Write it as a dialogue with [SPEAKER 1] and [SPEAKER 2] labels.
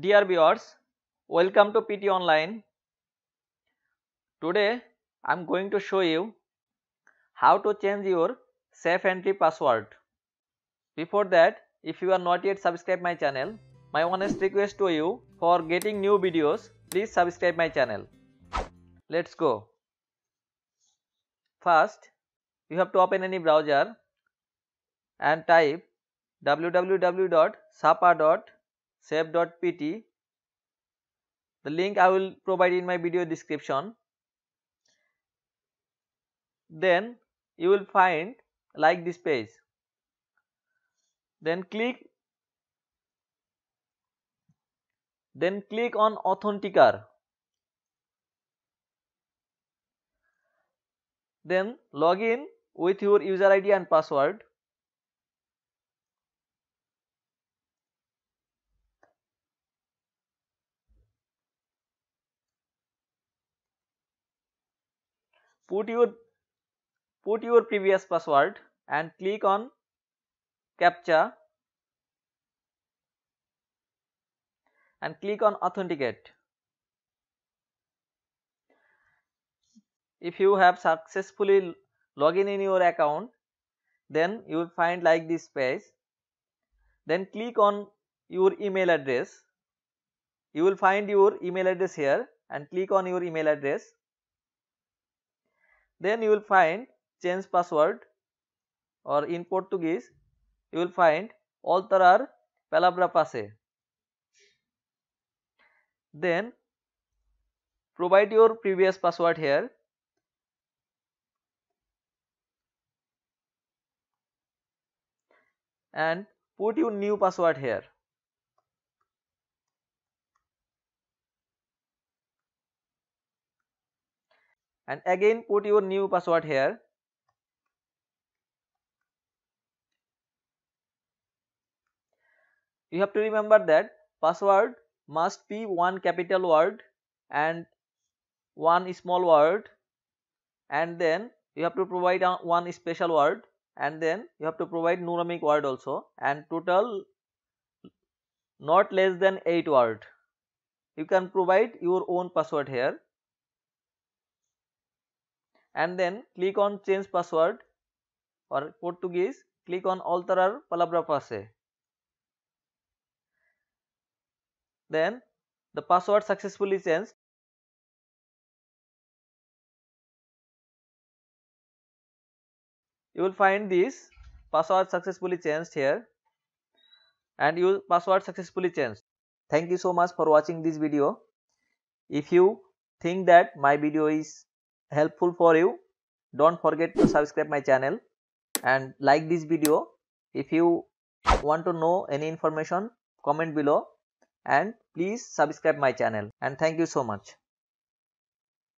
[SPEAKER 1] Dear viewers, welcome to PT Online. Today I am going to show you how to change your safe entry password. Before that, if you are not yet subscribed my channel, my honest request to you for getting new videos, please subscribe my channel. Let's go. First, you have to open any browser and type www.sapa.com save.pt. The link I will provide in my video description. Then you will find like this page. Then click then click on Authenticar. Then log in with your user ID and password. put your put your previous password and click on captcha and click on authenticate. If you have successfully login in your account, then you will find like this page. Then click on your email address. You will find your email address here and click on your email address then you will find change password or in Portuguese you will find alterar palavra passe. Then provide your previous password here. and put your new password here and again put your new password here you have to remember that password must be one capital word and one small word and then you have to provide one special word and then you have to provide numeric word also and total not less than 8 word you can provide your own password here and then click on change password or Portuguese click on alterar palavra passe. Then the password successfully changed. You will find this password successfully changed here and your password successfully changed. Thank you so much for watching this video. If you think that my video is helpful for you don't forget to subscribe my channel and like this video if you want to know any information comment below and please subscribe my channel and thank you so much